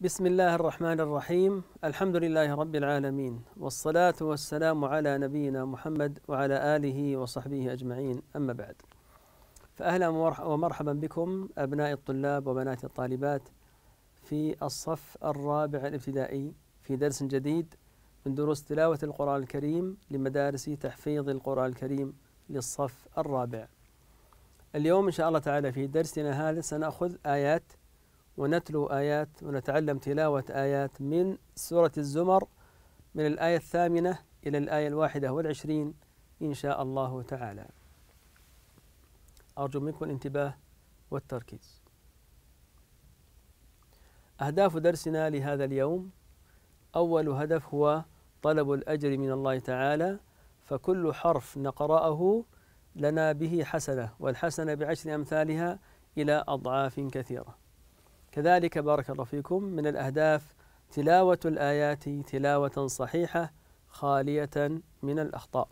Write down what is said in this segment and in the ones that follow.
بسم الله الرحمن الرحيم الحمد لله رب العالمين والصلاة والسلام على نبينا محمد وعلى آله وصحبه أجمعين أما بعد فأهلا ومرحبا بكم أبناء الطلاب وبنات الطالبات في الصف الرابع الابتدائي في درس جديد من دروس تلاوة القرآن الكريم لمدارس تحفيظ القرآن الكريم للصف الرابع اليوم إن شاء الله تعالى في درسنا هذا سنأخذ آيات ونتلو آيات ونتعلم تلاوة آيات من سورة الزمر من الآية الثامنة إلى الآية الواحدة والعشرين إن شاء الله تعالى أرجو منكم الانتباه والتركيز أهداف درسنا لهذا اليوم أول هدف هو طلب الأجر من الله تعالى فكل حرف نقرأه لنا به حسنة والحسنة بعشر أمثالها إلى أضعاف كثيرة كذلك بارك الله فيكم من الأهداف تلاوة الآيات تلاوة صحيحة خالية من الأخطاء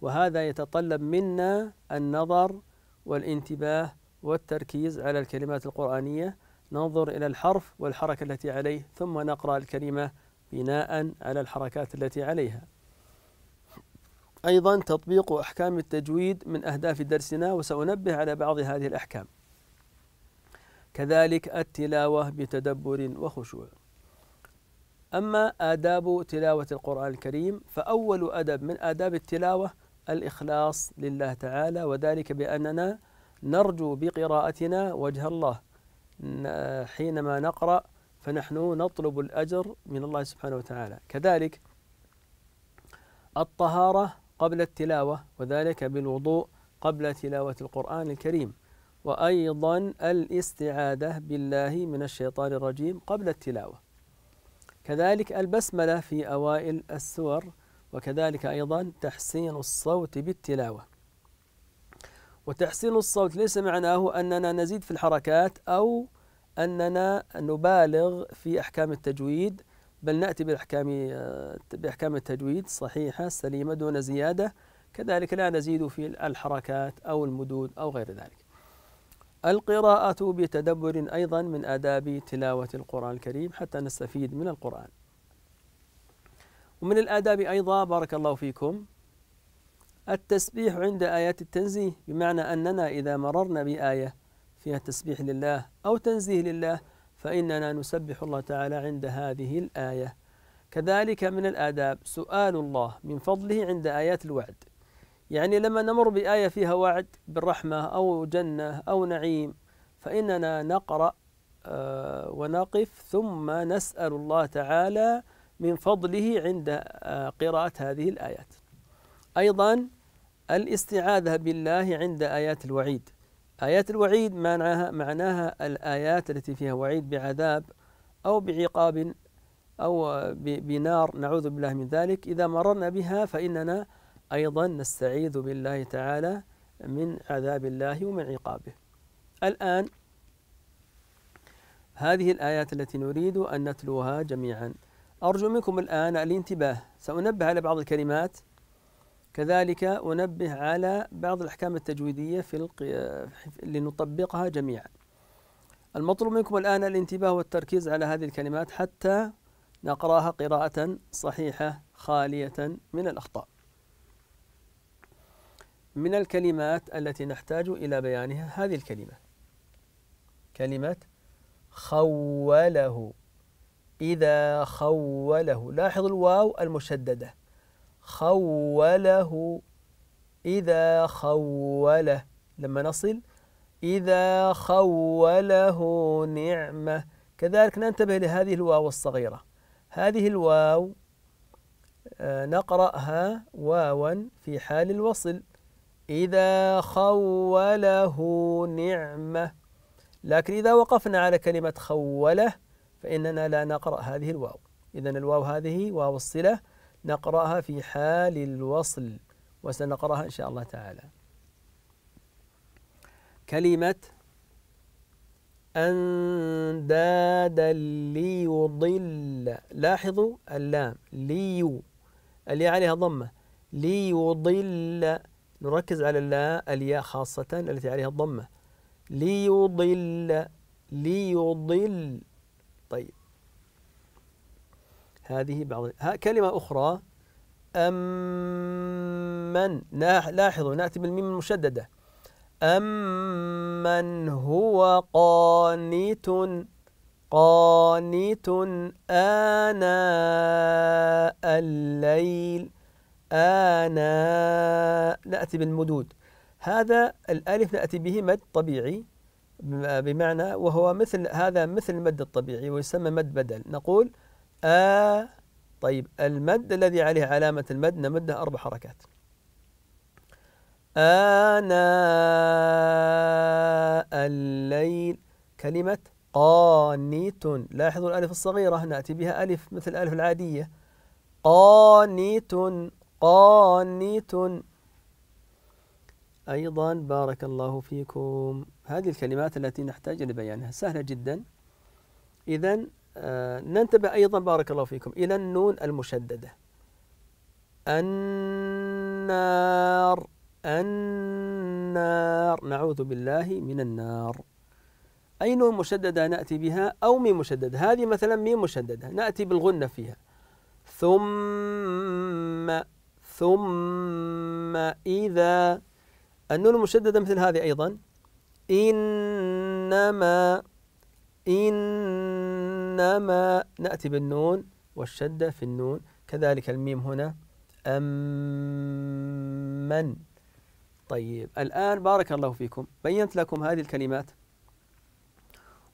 وهذا يتطلب منا النظر والانتباه والتركيز على الكلمات القرآنية ننظر إلى الحرف والحركة التي عليه ثم نقرأ الكلمة بناء على الحركات التي عليها أيضا تطبيق أحكام التجويد من أهداف درسنا وسأنبه على بعض هذه الأحكام كذلك التلاوة بتدبر وخشوع أما آداب تلاوة القرآن الكريم فأول أدب من آداب التلاوة الإخلاص لله تعالى وذلك بأننا نرجو بقراءتنا وجه الله حينما نقرأ فنحن نطلب الأجر من الله سبحانه وتعالى كذلك الطهارة قبل التلاوة وذلك بالوضوء قبل تلاوة القرآن الكريم وأيضا الاستعاذة بالله من الشيطان الرجيم قبل التلاوة كذلك البسملة في أوائل السور وكذلك أيضا تحسين الصوت بالتلاوة وتحسين الصوت ليس معناه أننا نزيد في الحركات أو أننا نبالغ في أحكام التجويد بل نأتي بالأحكام بأحكام التجويد صحيحة سليمة دون زيادة كذلك لا نزيد في الحركات أو المدود أو غير ذلك القراءة بتدبر أيضا من آداب تلاوة القرآن الكريم حتى نستفيد من القرآن ومن الآداب أيضا بارك الله فيكم التسبيح عند آيات التنزيه بمعنى أننا إذا مررنا بآية فيها تسبيح لله أو تنزيه لله فإننا نسبح الله تعالى عند هذه الآية كذلك من الآداب سؤال الله من فضله عند آيات الوعد يعني لما نمر بآية فيها وعد بالرحمة أو جنة أو نعيم فإننا نقرأ آه، ونقف ثم نسأل الله تعالى من فضله عند آه، قراءة هذه الآيات. أيضا الاستعاذة بالله عند آيات الوعيد. آيات الوعيد معناها معناها الآيات التي فيها وعيد بعذاب أو بعقاب أو آه، بنار نعوذ بالله من ذلك إذا مررنا بها فإننا أيضا نستعيذ بالله تعالى من عذاب الله ومن عقابه الآن هذه الآيات التي نريد أن نتلوها جميعا أرجو منكم الآن الانتباه سأنبه على بعض الكلمات كذلك أنبه على بعض الأحكام التجويدية في لنطبقها جميعا المطلوب منكم الآن الانتباه والتركيز على هذه الكلمات حتى نقراها قراءة صحيحة خالية من الأخطاء من الكلمات التي نحتاج إلى بيانها هذه الكلمة كلمة خوله إذا خوله لاحظ الواو المشددة خوله إذا خوله لما نصل إذا خوله نعمة كذلك ننتبه لهذه الواو الصغيرة هذه الواو آه، نقرأها واوا في حال الوصل إذا خوله نعمة لكن إذا وقفنا على كلمة خوله فإننا لا نقرأ هذه الواو إذا الواو هذه واو الصلة نقرأها في حال الوصل وسنقرأها إن شاء الله تعالى كلمة أندادا ليضل لاحظوا اللام ليو اللي عليها ضمة ليضل نركز على اللا الياء خاصة التي عليها الضمة ليضل ليضل طيب هذه بعض ها كلمة أخرى أمن لاحظوا نأتي بالميم المشددة أمن هو قانت قانت آناء الليل آناء نأتي بالمدود هذا الألف نأتي به مد طبيعي بمعنى وهو مثل هذا مثل المد الطبيعي ويسمى مد بدل نقول آ طيب المد الذي عليه علامة المد نمده أربع حركات آناء الليل كلمة قانيت لاحظوا الألف الصغيرة نأتي بها ألف مثل الألف العادية قانيت قانت أيضا بارك الله فيكم هذه الكلمات التي نحتاج لبيانها سهلة جدا إذا آه، ننتبه أيضا بارك الله فيكم إلى النون المشددة النار النار نعوذ بالله من النار أي نون مشددة نأتي بها أو ميم مشددة هذه مثلا ميم مشددة نأتي بالغنة فيها ثم ثم إذا النون المشددة مثل هذه أيضا إنما إنما نأتي بالنون والشدة في النون كذلك الميم هنا أمن طيب الآن بارك الله فيكم بينت لكم هذه الكلمات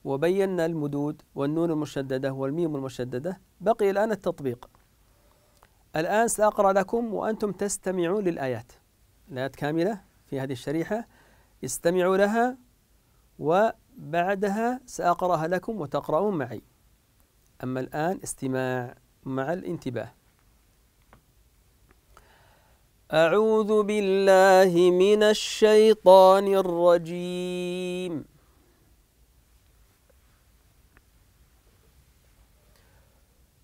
وبينا المدود والنون المشددة والميم المشددة بقي الآن التطبيق الآن سأقرأ لكم وأنتم تستمعون للآيات الآيات كاملة في هذه الشريحة استمعوا لها وبعدها سأقرأها لكم وتقرؤون معي أما الآن استماع مع الانتباه أعوذ بالله من الشيطان الرجيم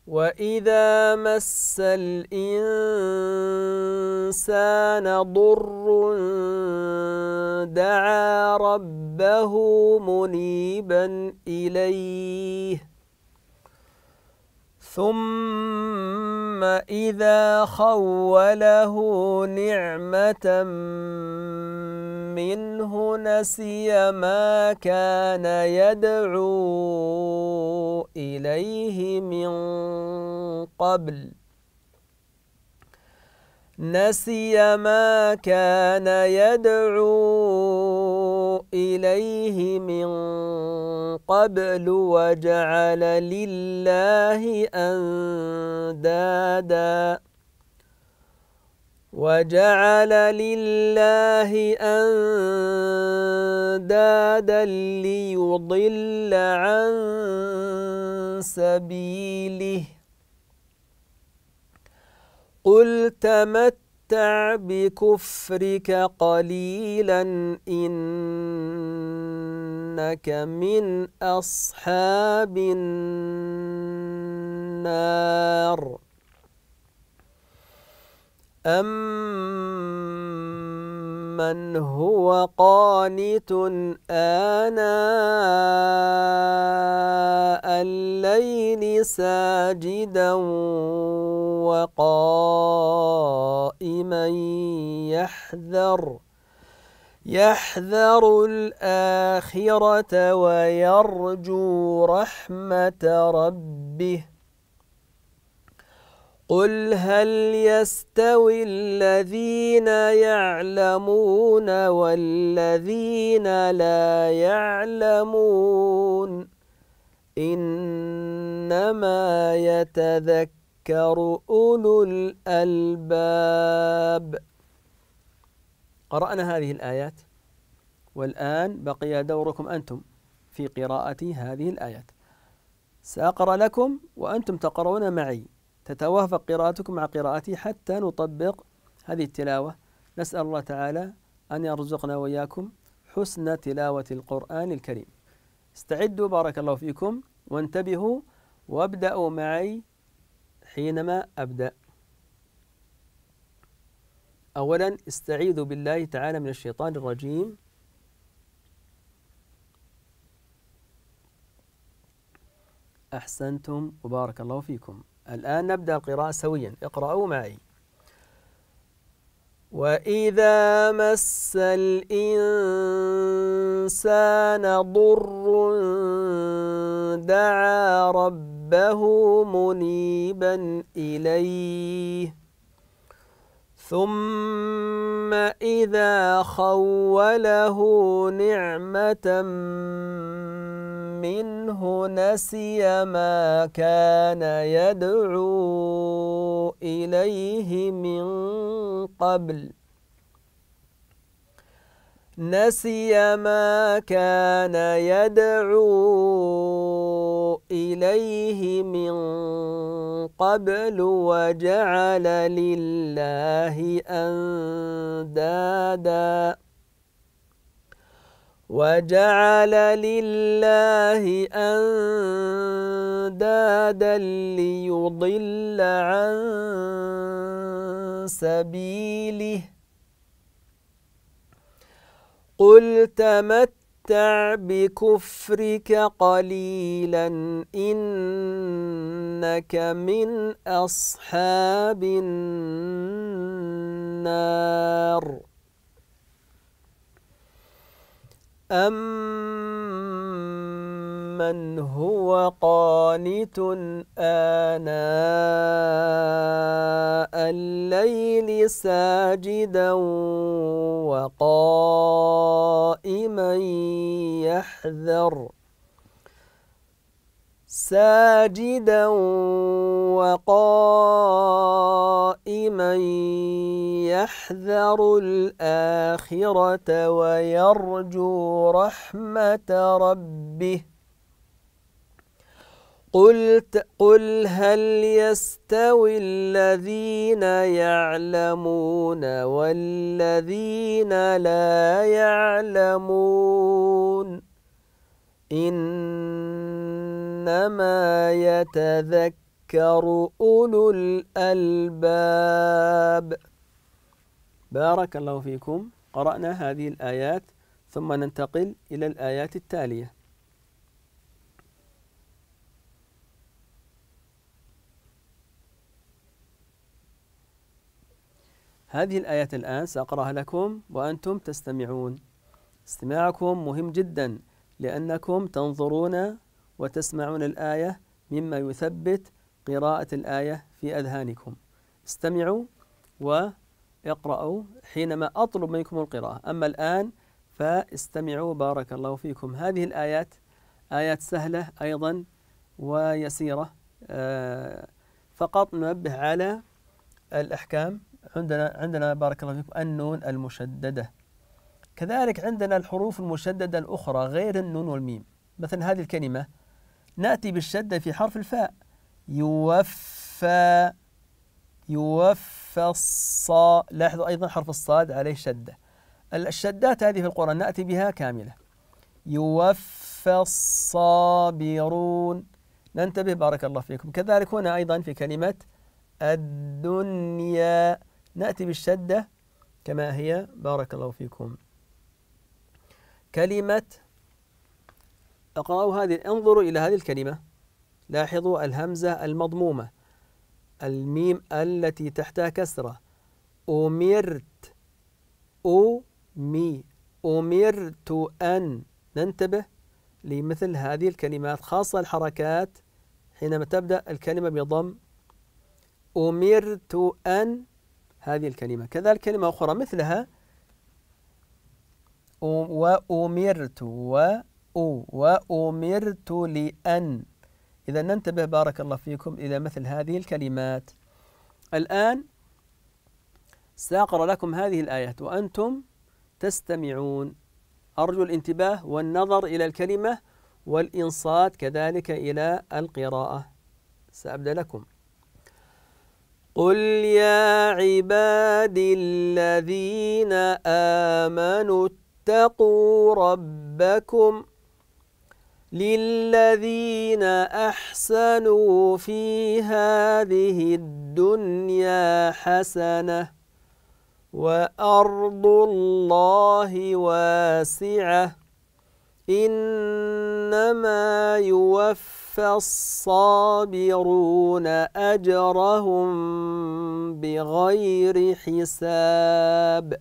وَإِذَا مَسَّ الْإِنسَانَ ضُرٌّ دَعَا رَبَّهُ مُنِيبًا إِلَيْهِ ثُمَّ إِذَا خَوَّلَهُ نِعْمَةً منه نسي ما كان يدعو إليه من قبل نسي ما كان يدعو إليه من قبل وجعل لله أندادا وجعل لله أندادا ليضل عن سبيله قل تمتع بكفرك قليلا إنك من أصحاب النار أَمَّنْ هُوَ قَانِتٌ آنَاءَ اللَّيْلِ سَاجِدًا وَقَائِمًا يَحْذَرُ يحذر الآخرة ويرجو رحمة ربه قل هل يستوي الذين يعلمون والذين لا يعلمون إنما يتذكر أولو الألباب قرأنا هذه الآيات والآن بقي دوركم أنتم في قراءة هذه الآيات سأقرأ لكم وأنتم تقرؤون معي تتوافق قراءتكم مع قراءتي حتى نطبق هذه التلاوة نسأل الله تعالى أن يرزقنا وإياكم حسن تلاوة القرآن الكريم استعدوا بارك الله فيكم وانتبهوا وابدأوا معي حينما أبدأ أولا استعيذوا بالله تعالى من الشيطان الرجيم أحسنتم وبارك الله فيكم الآن نبدأ القراءة سويا اقرأوا معي وإذا مس الإنسان ضر دعا ربه منيبا إليه ثم إذا خوله نعمة منه نسي ما كان يدعو إليه من قبل نسي ما كان يدعو إليه من قبل وجعل لله أندادا وجعل لله أندادا ليضل عن سبيله قل تمتع بكفرك قليلا إنك من أصحاب النار أَمَّنْ هُوَ قَانِتٌ آنَاءَ اللَّيْلِ سَاجِدًا وَقَائِمًا يَحْذَرُ ساجدا وقائما من يحذر الآخرة ويرجو رحمة ربه قل قل هل يستوي الذين يعلمون والذين لا يعلمون إنما يتذكر يذكر أولو الألباب بارك الله فيكم قرأنا هذه الآيات ثم ننتقل إلى الآيات التالية هذه الآيات الآن سأقرأها لكم وأنتم تستمعون استماعكم مهم جدا لأنكم تنظرون وتسمعون الآية مما يثبت قراءة الآية في أذهانكم استمعوا واقرأوا حينما أطلب منكم القراءة أما الآن فاستمعوا بارك الله فيكم هذه الآيات آيات سهلة أيضا ويسيرة آه، فقط ننبه على الأحكام عندنا عندنا بارك الله فيكم النون المشددة كذلك عندنا الحروف المشددة الأخرى غير النون والميم مثلا هذه الكلمة نأتي بالشدة في حرف الفاء يوفى يوفى الصا لاحظوا أيضا حرف الصاد عليه شدة الشدات هذه في القرآن نأتي بها كاملة يوفى الصابرون ننتبه بارك الله فيكم كذلك هنا أيضا في كلمة الدنيا نأتي بالشدة كما هي بارك الله فيكم كلمة اقرأوا هذه انظروا إلى هذه الكلمة لاحظوا الهمزة المضمومة الميم التي تحتها كسرة أمرت أمي أمرت أن ننتبه لمثل هذه الكلمات خاصة الحركات حينما تبدأ الكلمة بضم أمرت أن هذه الكلمة كذلك كلمة أخرى مثلها وأمرت و وأمرت لأن إذا ننتبه بارك الله فيكم إلى مثل هذه الكلمات الآن سأقرأ لكم هذه الآيات وأنتم تستمعون أرجو الانتباه والنظر إلى الكلمة والإنصات كذلك إلى القراءة سأبدأ لكم قل يا عبادي الذين آمنوا اتقوا ربكم للذين أحسنوا في هذه الدنيا حسنة وأرض الله واسعة إنما يوفى الصابرون أجرهم بغير حساب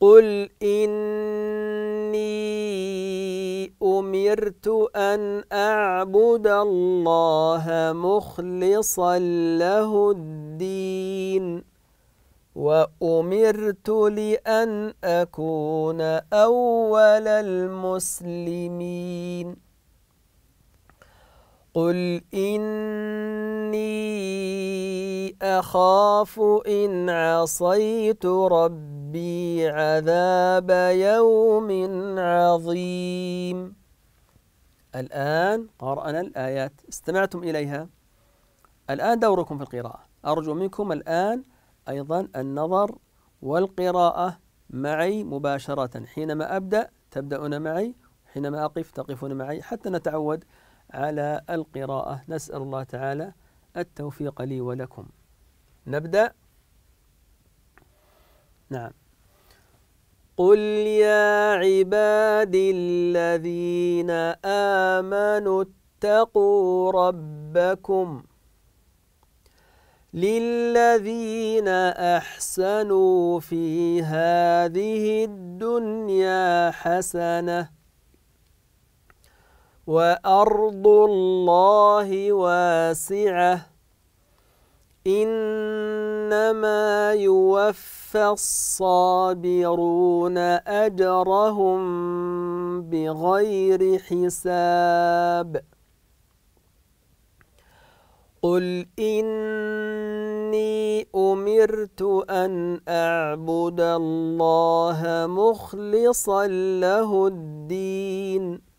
قل إني أمرت أن أعبد الله مخلصا له الدين وأمرت لأن أكون أول المسلمين قل إني أخاف إن عصيت ربي عذاب يوم عظيم الآن قرأنا الآيات استمعتم إليها الآن دوركم في القراءة أرجو منكم الآن أيضا النظر والقراءة معي مباشرة حينما أبدأ تبدأون معي حينما أقف تقفون معي حتى نتعود على القراءة نسأل الله تعالى التوفيق لي ولكم نبدأ نعم قل يا عبادي الذين آمنوا اتقوا ربكم للذين أحسنوا في هذه الدنيا حسنةً وأرض الله واسعة إنما يوفى الصابرون أجرهم بغير حساب قل إني أمرت أن أعبد الله مخلصا له الدين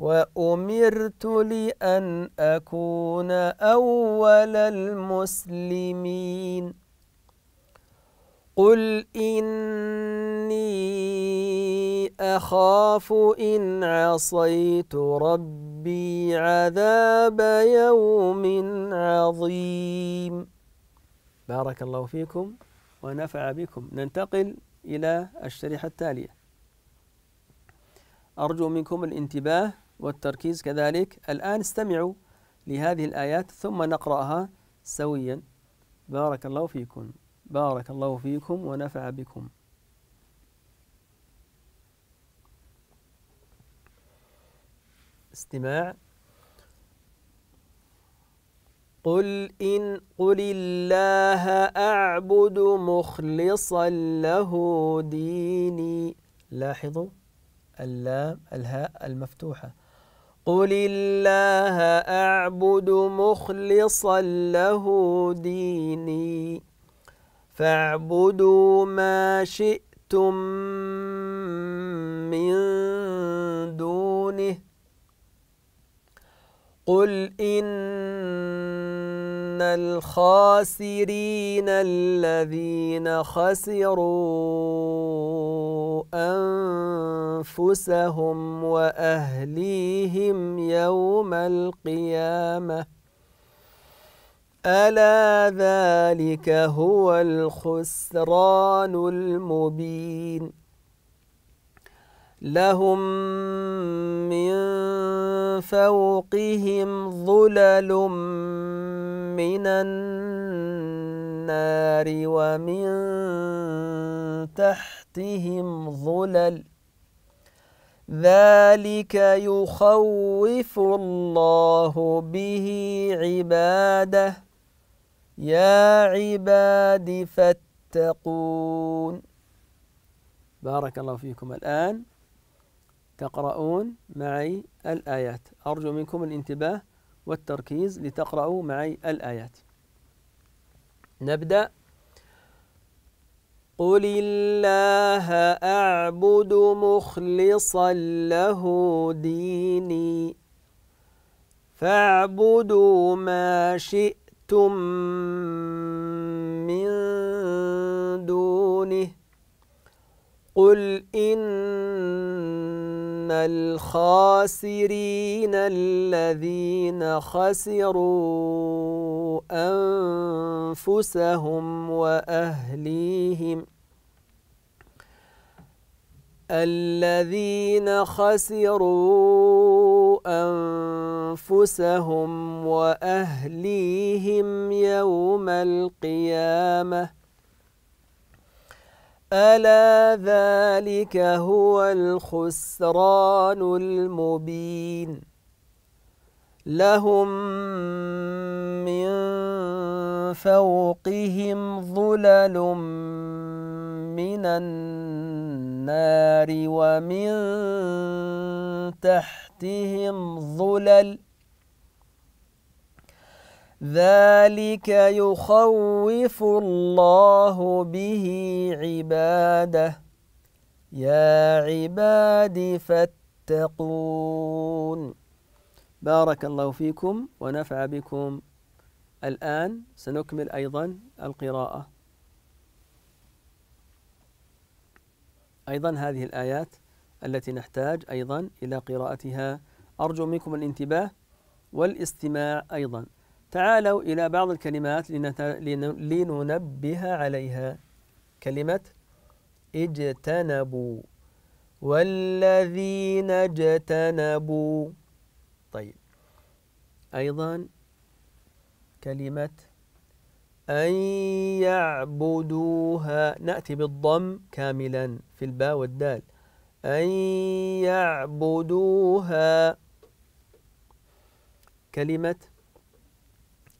وأمرت لأن أكون أول المسلمين قل إني أخاف إن عصيت ربي عذاب يوم عظيم بارك الله فيكم ونفع بكم ننتقل إلى الشريحة التالية أرجو منكم الانتباه والتركيز كذلك الآن استمعوا لهذه الآيات ثم نقرأها سويا بارك الله فيكم بارك الله فيكم ونفع بكم استماع قل إن قل الله أعبد مخلصا له ديني لاحظوا اللام الهاء المفتوحة قل الله أعبد مخلصا له ديني فاعبدوا ما شئتم من دونه قل إن إن الخاسرين الذين خسروا أنفسهم وأهليهم يوم القيامة ألا ذلك هو الخسران المبين لهم من فوقهم ظلل من النار ومن تحتهم ظلل ذلك يخوف الله به عباده يا عباد فاتقون بارك الله فيكم الآن تقرؤون معي الآيات أرجو منكم الانتباه والتركيز لتقرأوا معي الآيات نبدأ قل الله أعبد مخلصا له ديني فاعبدوا ما شئتم من دونه قل إن إن الخاسرين الذين خسروا أنفسهم وأهليهم الذين خسروا أنفسهم وأهليهم يوم القيامة ألا ذلك هو الخسران المبين لهم من فوقهم ظلل من النار ومن تحتهم ظلل ذلك يخوف الله به عباده يا عباد فاتقون بارك الله فيكم ونفع بكم الآن سنكمل أيضا القراءة أيضا هذه الآيات التي نحتاج أيضا إلى قراءتها أرجو منكم الانتباه والاستماع أيضا تعالوا إلى بعض الكلمات لننبه عليها كلمة اجتنبوا والذين اجتنبوا طيب أيضا كلمة أن يعبدوها نأتي بالضم كاملا في الباء والدال أن يعبدوها كلمة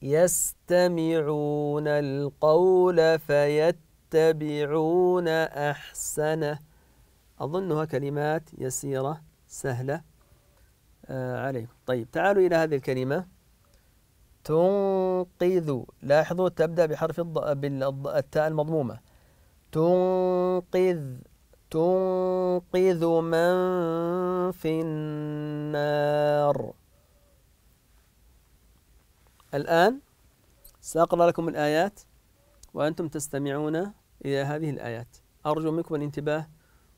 يستمعون القول فيتبعون أحسنه أظنها كلمات يسيرة سهلة آه عليكم طيب تعالوا إلى هذه الكلمة تنقذ لاحظوا تبدأ بحرف التاء المضمومة تنقذ تنقذ من في النار الآن سأقرأ لكم الآيات وأنتم تستمعون إلى هذه الآيات أرجو منكم الانتباه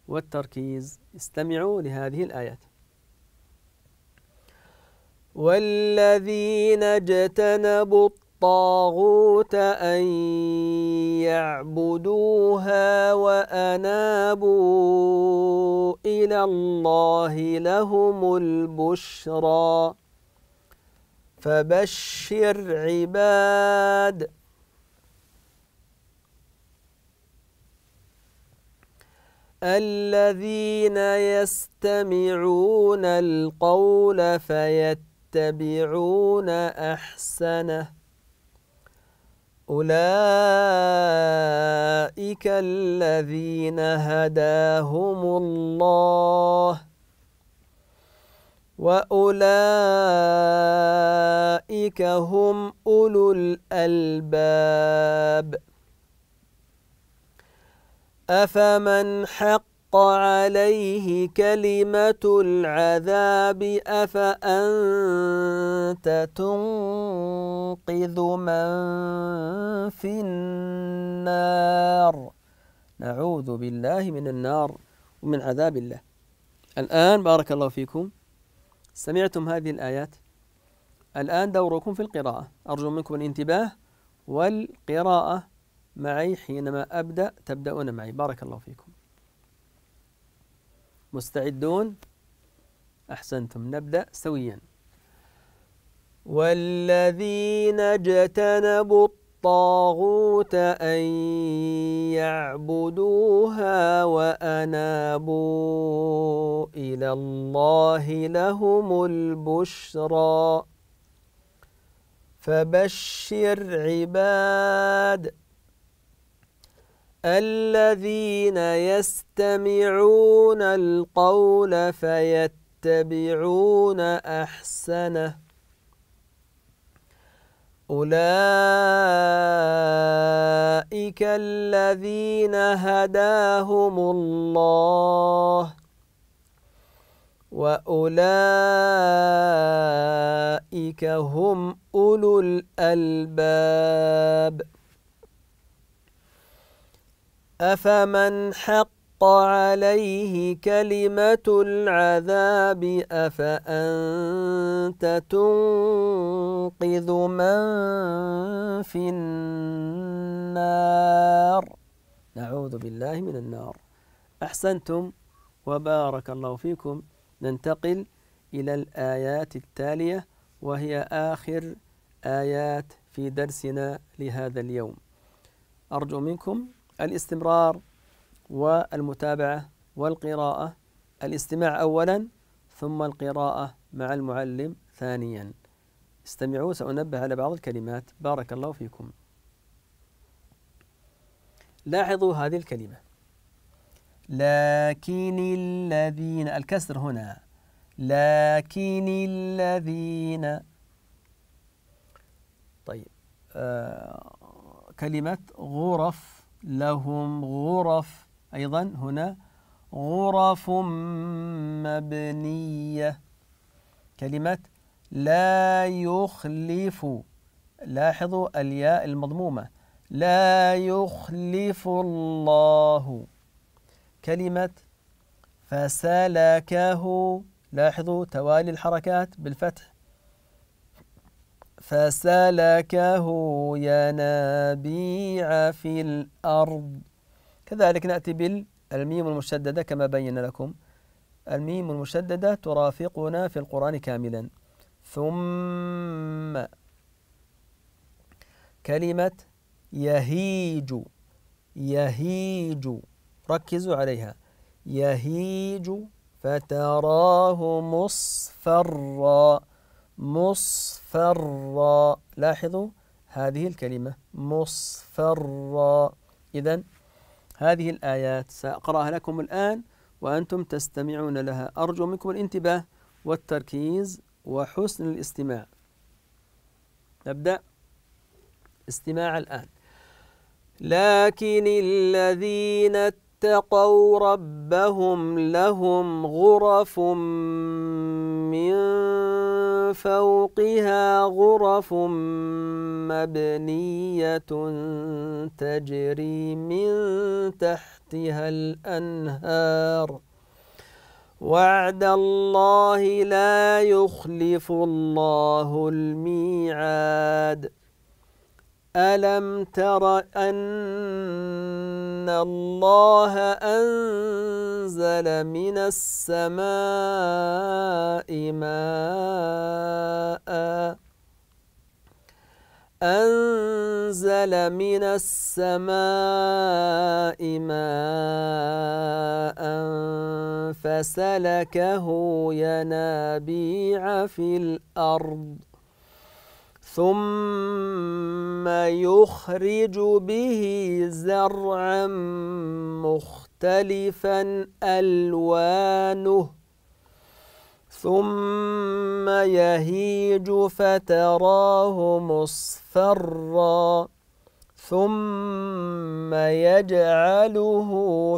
والتركيز استمعوا لهذه الآيات والذين اجتنبوا الطاغوت أن يعبدوها وأنابوا إلى الله لهم البشرى فبشر عباد الذين يستمعون القول فيتبعون احسنه اولئك الذين هداهم الله وأولئك هم أولو الألباب أفمن حق عليه كلمة العذاب أفأنت تنقذ من في النار نعوذ بالله من النار ومن عذاب الله الآن بارك الله فيكم سمعتم هذه الآيات الآن دوركم في القراءة أرجو منكم الانتباه والقراءة معي حينما أبدأ تبدأون معي بارك الله فيكم مستعدون أحسنتم نبدأ سويا والذين اجتنبوا الطاغوت أن يعبدوها وأنابوا إلى الله لهم البشرى فبشر عباد الذين يستمعون القول فيتبعون أحسنه أولئك الذين هداهم الله وأولئك هم أولو الألباب أفمن حق عليه كلمة العذاب أفأنت تنقذ من في النار نعوذ بالله من النار أحسنتم وبارك الله فيكم ننتقل إلى الآيات التالية وهي آخر آيات في درسنا لهذا اليوم أرجو منكم الاستمرار والمتابعة والقراءة الاستماع أولا ثم القراءة مع المعلم ثانيا استمعوا سأنبه على بعض الكلمات بارك الله فيكم لاحظوا هذه الكلمة لكن الذين الكسر هنا لكن الذين طيب آه كلمة غرف لهم غرف أيضا هنا غرف مبنية كلمة لا يخلف لاحظوا الياء المضمومة لا يخلف الله كلمة فسلكه لاحظوا توالي الحركات بالفتح فسلكه ينابيع في الأرض كذلك نأتي بالميم المشددة كما بين لكم الميم المشددة ترافقنا في القرآن كاملا ثم كلمة يهيج يهيج ركزوا عليها يهيج فتراه مصفرا مصفرا لاحظوا هذه الكلمة مصفرا إذا هذه الآيات سأقرأها لكم الآن وأنتم تستمعون لها أرجو منكم الانتباه والتركيز وحسن الاستماع نبدأ استماع الآن لكن الذين اتقوا ربهم لهم غرف من فوقها غرف مبنية تجري من تحتها الأنهار وعد الله لا يخلف الله الميعاد أَلَمْ تَرَ أَنَّ اللَّهَ أَنزَلَ مِنَ السَّمَاءِ مَاءً أَنزَلَ مِنَ السَّمَاءِ مَاءً فَسَلَكَهُ يَنَابِيعَ فِي الْأَرْضِ ثم يخرج به زرعا مختلفا ألوانه ثم يهيج فتراه مصفرا ثم يجعله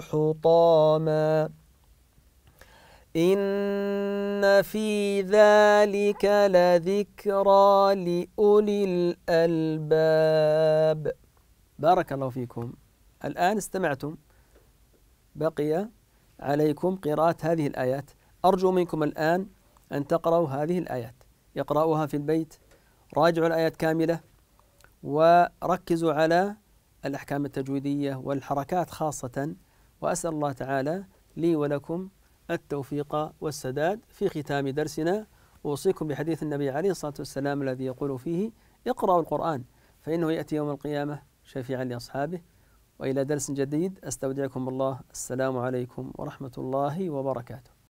حطاما إن في ذلك لذكرى لأولي الألباب بارك الله فيكم الآن استمعتم بقي عليكم قراءة هذه الآيات أرجو منكم الآن أن تقرأوا هذه الآيات اقرأوها في البيت راجعوا الآيات كاملة وركزوا على الأحكام التجويدية والحركات خاصة وأسأل الله تعالى لي ولكم التوفيق والسداد في ختام درسنا أوصيكم بحديث النبي عليه الصلاة والسلام الذي يقول فيه اقرأوا القرآن فإنه يأتي يوم القيامة شفيعا لأصحابه وإلى درس جديد أستودعكم الله السلام عليكم ورحمة الله وبركاته